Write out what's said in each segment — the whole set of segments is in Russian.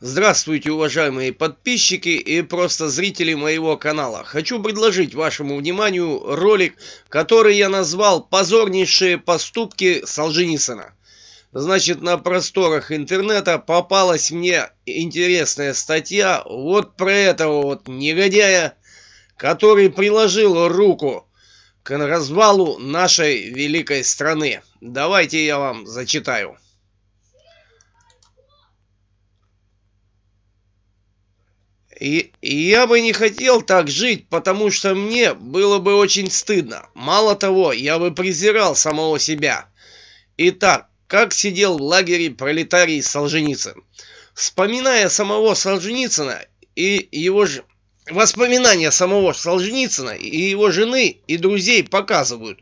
Здравствуйте, уважаемые подписчики и просто зрители моего канала. Хочу предложить вашему вниманию ролик, который я назвал «Позорнейшие поступки Солженицына». Значит, на просторах интернета попалась мне интересная статья вот про этого вот негодяя, который приложил руку к развалу нашей великой страны. Давайте я вам зачитаю. И, я бы не хотел так жить, потому что мне было бы очень стыдно. Мало того, я бы презирал самого себя. Итак, как сидел в лагере пролетарий Солженицын. Вспоминая самого Солженицына и его же... Воспоминания самого Солженицына и его жены и друзей показывают,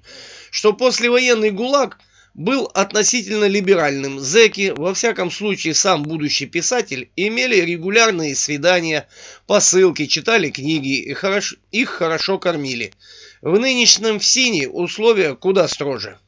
что послевоенный ГУЛАГ – был относительно либеральным. Зеки, во всяком случае сам будущий писатель, имели регулярные свидания, посылки, читали книги и хорошо, их хорошо кормили. В нынешнем ВСИНе условия куда строже.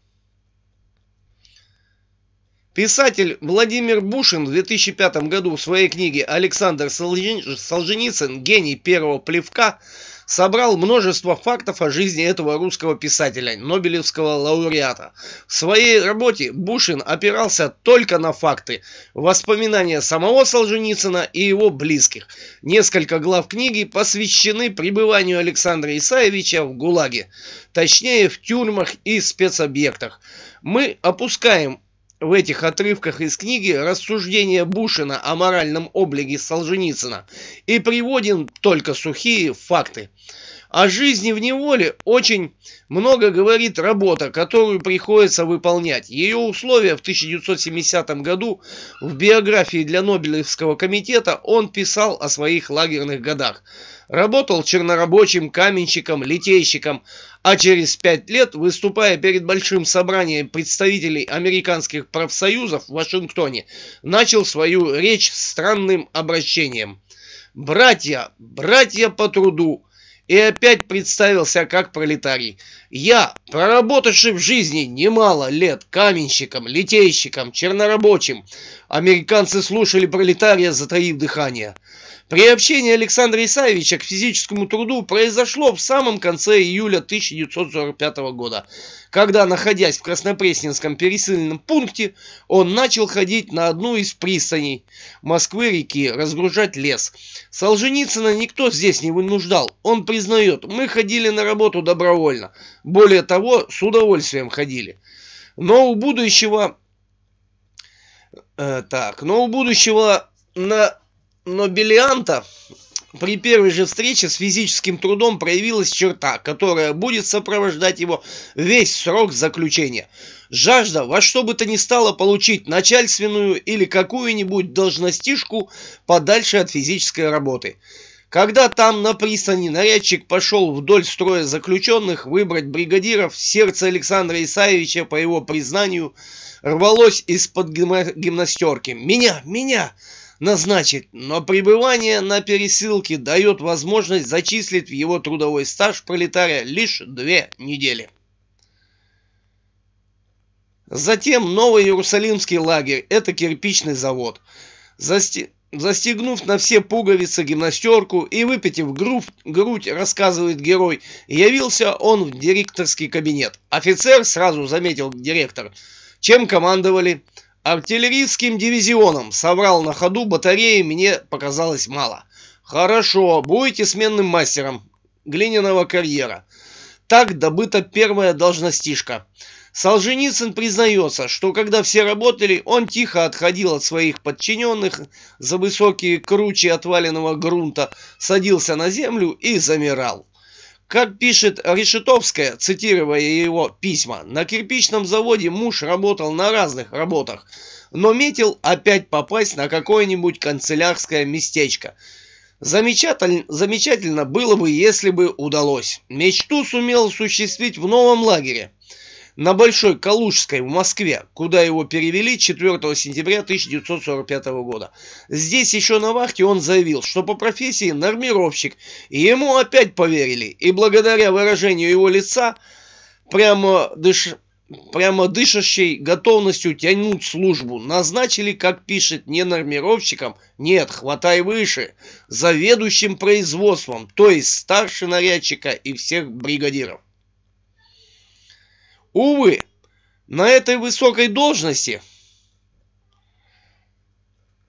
Писатель Владимир Бушин в 2005 году в своей книге «Александр Солженицын. Гений первого плевка» собрал множество фактов о жизни этого русского писателя, Нобелевского лауреата. В своей работе Бушин опирался только на факты, воспоминания самого Солженицына и его близких. Несколько глав книги посвящены пребыванию Александра Исаевича в ГУЛАГе, точнее в тюрьмах и спецобъектах. Мы опускаем в этих отрывках из книги рассуждения Бушина о моральном облиге Солженицына и приводим только сухие факты. О жизни в неволе очень много говорит работа, которую приходится выполнять. Ее условия в 1970 году в биографии для Нобелевского комитета он писал о своих лагерных годах. Работал чернорабочим, каменщиком, литейщиком, а через пять лет, выступая перед большим собранием представителей американских профсоюзов в Вашингтоне, начал свою речь странным обращением. «Братья, братья по труду, и опять представился как пролетарий. Я, проработавший в жизни немало лет каменщиком, литейщиком, чернорабочим, американцы слушали пролетария, затаив дыхание. Приобщение Александра Исаевича к физическому труду произошло в самом конце июля 1945 года, когда, находясь в Краснопресненском пересыльном пункте, он начал ходить на одну из пристаней Москвы-реки, разгружать лес. Солженицына никто здесь не вынуждал, он при признает, мы ходили на работу добровольно. Более того, с удовольствием ходили. Но у будущего... Э, так, но у будущего на Нобелианта при первой же встрече с физическим трудом проявилась черта, которая будет сопровождать его весь срок заключения. Жажда во что бы то ни стало получить начальственную или какую-нибудь должностишку подальше от физической работы. Когда там на пристани нарядчик пошел вдоль строя заключенных выбрать бригадиров, сердце Александра Исаевича, по его признанию, рвалось из-под гимнастерки. «Меня! Меня!» назначить, но пребывание на пересылке дает возможность зачислить в его трудовой стаж пролетария лишь две недели. Затем новый Иерусалимский лагерь – это кирпичный завод. За, сти... Застегнув на все пуговицы гимнастерку и выпитив грудь, грудь, рассказывает герой, явился он в директорский кабинет. Офицер сразу заметил директор. Чем командовали? Артиллерийским дивизионом. Соврал на ходу батареи, мне показалось мало. Хорошо, будете сменным мастером глиняного карьера. Так добыта первая должностишка. Солженицын признается, что когда все работали, он тихо отходил от своих подчиненных за высокие кручи отваленного грунта, садился на землю и замирал. Как пишет Решетовская, цитируя его письма, на кирпичном заводе муж работал на разных работах, но метил опять попасть на какое-нибудь канцелярское местечко. Замечательно, замечательно было бы, если бы удалось. Мечту сумел осуществить в новом лагере – на Большой Калужской в Москве, куда его перевели 4 сентября 1945 года. Здесь еще на вахте он заявил, что по профессии нормировщик, и ему опять поверили, и благодаря выражению его лица прямо дыш прямо дышащей готовностью тянуть службу. Назначили, как пишет, не нормировщиком, нет, хватай выше, заведующим производством, то есть старше нарядчика и всех бригадиров. Увы, на этой высокой должности,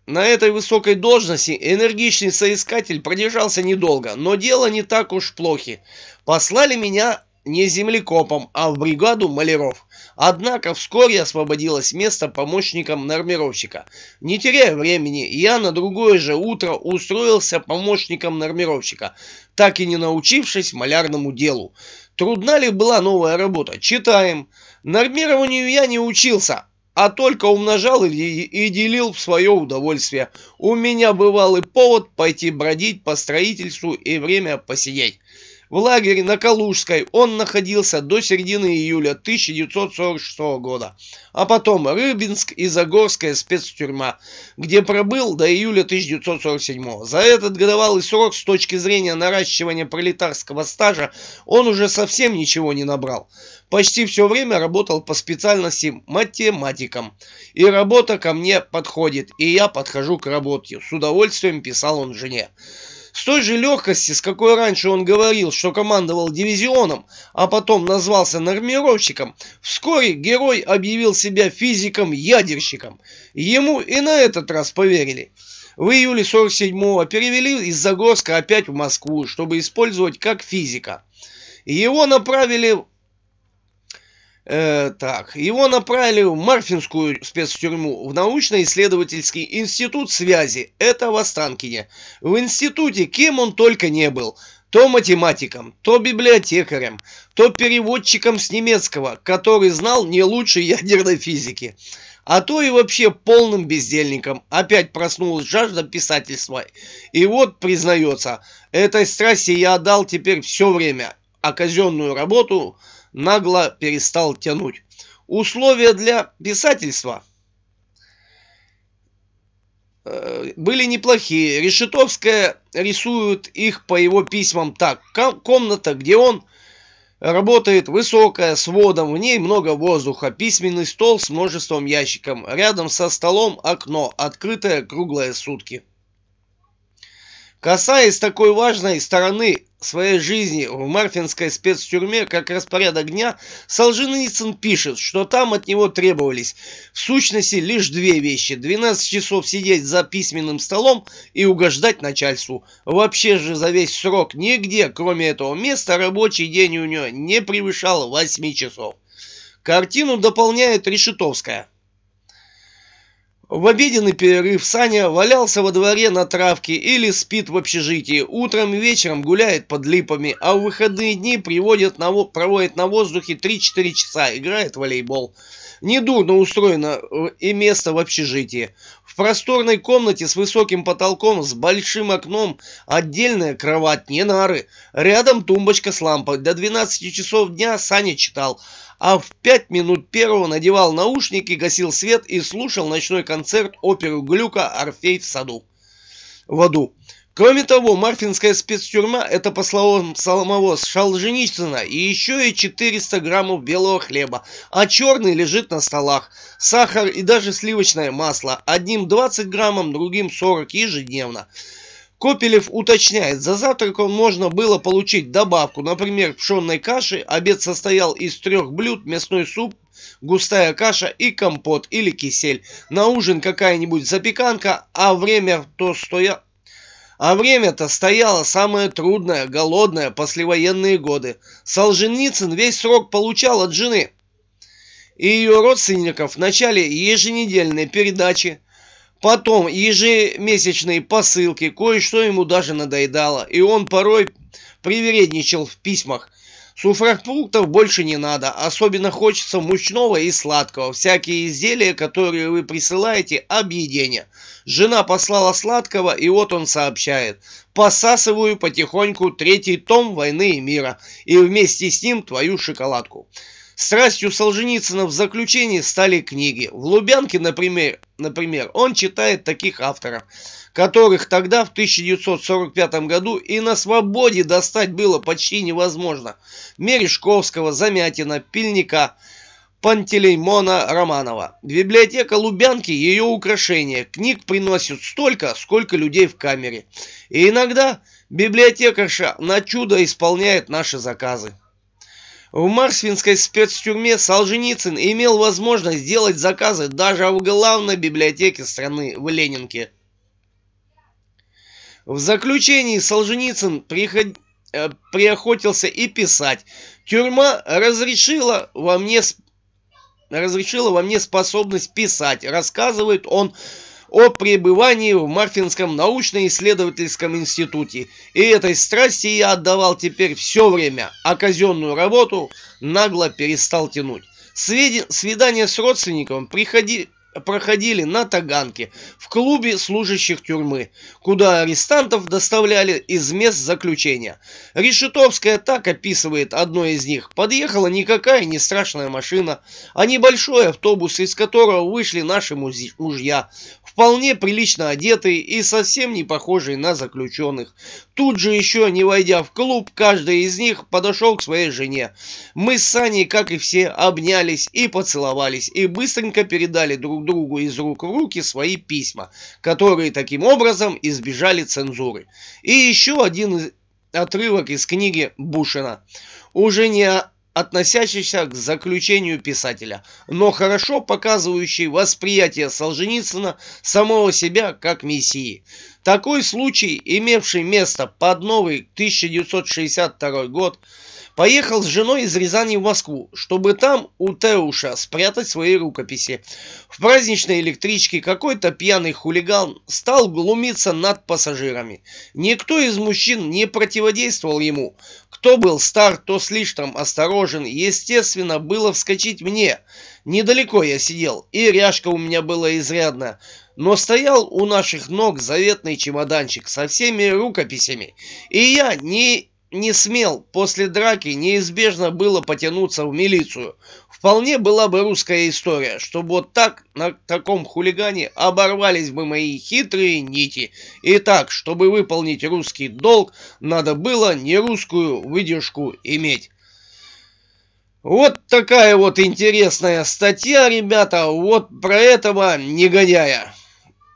на этой высокой должности энергичный соискатель продержался недолго, но дело не так уж плохи. Послали меня не землекопом, а в бригаду маляров. Однако вскоре освободилось место помощником нормировщика. Не теряя времени, я на другое же утро устроился помощником нормировщика, так и не научившись малярному делу. Трудна ли была новая работа? Читаем. Нормированию я не учился, а только умножал и, и делил в свое удовольствие. У меня бывал и повод пойти бродить по строительству и время посидеть в лагере на Калужской он находился до середины июля 1946 года, а потом Рыбинск и Загорская спецтюрьма, где пробыл до июля 1947. За этот годовалый срок с точки зрения наращивания пролетарского стажа он уже совсем ничего не набрал. Почти все время работал по специальности математиком. И работа ко мне подходит, и я подхожу к работе. С удовольствием писал он жене. С той же легкостью, с какой раньше он говорил, что командовал дивизионом, а потом назвался нормировщиком, вскоре герой объявил себя физиком-ядерщиком. Ему и на этот раз поверили. В июле 47-го перевели из Загорска опять в Москву, чтобы использовать как физика. Его направили Э, так, его направили в Марфинскую спецтюрьму, в научно-исследовательский институт связи, это в Останкине. В институте кем он только не был. То математиком, то библиотекарем, то переводчиком с немецкого, который знал не лучше ядерной физики. А то и вообще полным бездельником. Опять проснулась жажда писательства. И вот, признается, этой страсти я отдал теперь все время, а казенную работу – нагло перестал тянуть. Условия для писательства э, были неплохие. Решетовская рисует их по его письмам так. Комната, где он работает, высокая, с водом, в ней много воздуха, письменный стол с множеством ящиков, рядом со столом окно, открытое круглые сутки. Касаясь такой важной стороны своей жизни в Марфинской спецтюрьме, как распорядок дня, Солженицын пишет, что там от него требовались в сущности лишь две вещи. 12 часов сидеть за письменным столом и угождать начальству. Вообще же за весь срок нигде, кроме этого места, рабочий день у него не превышал 8 часов. Картину дополняет Решетовская – в обеденный перерыв Саня валялся во дворе на травке или спит в общежитии, утром и вечером гуляет под липами, а в выходные дни приводит на, проводит на воздухе 3-4 часа, играет в волейбол. Недурно устроено э, и место в общежитии. В просторной комнате с высоким потолком, с большим окном, отдельная кровать, не нары. Рядом тумбочка с лампой. До 12 часов дня Саня читал – а в пять минут первого надевал наушники, гасил свет и слушал ночной концерт оперу Глюка «Орфей в саду». В аду. Кроме того, Марфинская спецтюрьма – это, по словам самого Шалженицына, и еще и 400 граммов белого хлеба, а черный лежит на столах, сахар и даже сливочное масло, одним 20 граммом, другим 40 ежедневно. Копелев уточняет, за завтраком можно было получить добавку, например, пшенной каши, обед состоял из трех блюд, мясной суп, густая каша и компот или кисель, на ужин какая-нибудь запеканка, а время то стоя... А время-то стояло самое трудное, голодное, послевоенные годы. Солженицын весь срок получал от жены и ее родственников в начале еженедельной передачи – Потом ежемесячные посылки, кое-что ему даже надоедало, и он порой привередничал в письмах. Сухофруктов больше не надо, особенно хочется мучного и сладкого. Всякие изделия, которые вы присылаете, объедение. Жена послала сладкого, и вот он сообщает. Посасываю потихоньку третий том «Войны и мира» и вместе с ним твою шоколадку. Страстью Солженицына в заключении стали книги. В Лубянке, например, например, он читает таких авторов, которых тогда в 1945 году и на свободе достать было почти невозможно. Мережковского, Замятина, Пильника, Пантелеймона Романова. Библиотека Лубянки – ее украшение. Книг приносит столько, сколько людей в камере. И иногда библиотекарша на чудо исполняет наши заказы. В Марсвинской спецтюрьме Солженицын имел возможность делать заказы даже в главной библиотеке страны в Ленинке. В заключении Солженицын приход... Э, приохотился и писать. Тюрьма разрешила во мне разрешила во мне способность писать, рассказывает он о пребывании в Марфинском научно-исследовательском институте, и этой страсти я отдавал теперь все время, а казенную работу нагло перестал тянуть. Сведения, свидания с родственником приходи, проходили на Таганке, в клубе служащих тюрьмы, куда арестантов доставляли из мест заключения. Решетовская так описывает одно из них. Подъехала никакая не страшная машина, а небольшой автобус, из которого вышли наши мужья, вполне прилично одетые и совсем не похожие на заключенных. Тут же еще, не войдя в клуб, каждый из них подошел к своей жене. Мы с Саней, как и все, обнялись и поцеловались, и быстренько передали друг другу из рук в руки свои письма, которые таким образом избежали цензуры. И еще один отрывок из книги Бушина, уже не относящийся к заключению писателя, но хорошо показывающий восприятие Солженицына самого себя как мессии. Такой случай, имевший место под новый 1962 год, поехал с женой из Рязани в Москву, чтобы там у Теуша спрятать свои рукописи. В праздничной электричке какой-то пьяный хулиган стал глумиться над пассажирами. Никто из мужчин не противодействовал ему. Кто был стар, то слишком осторожен. Естественно, было вскочить мне. Недалеко я сидел, и ряжка у меня была изрядная но стоял у наших ног заветный чемоданчик со всеми рукописями, и я не не смел после драки, неизбежно было потянуться в милицию. Вполне была бы русская история, что вот так, на таком хулигане, оборвались бы мои хитрые нити. И так, чтобы выполнить русский долг, надо было не русскую выдержку иметь. Вот такая вот интересная статья, ребята, вот про этого негодяя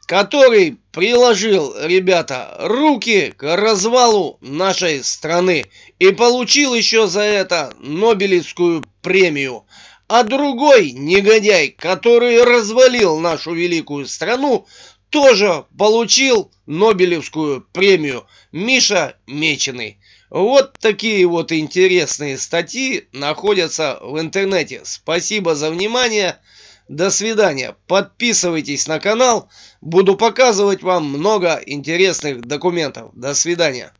который приложил, ребята, руки к развалу нашей страны и получил еще за это Нобелевскую премию. А другой негодяй, который развалил нашу великую страну, тоже получил Нобелевскую премию Миша Меченый. Вот такие вот интересные статьи находятся в интернете. Спасибо за внимание. До свидания. Подписывайтесь на канал. Буду показывать вам много интересных документов. До свидания.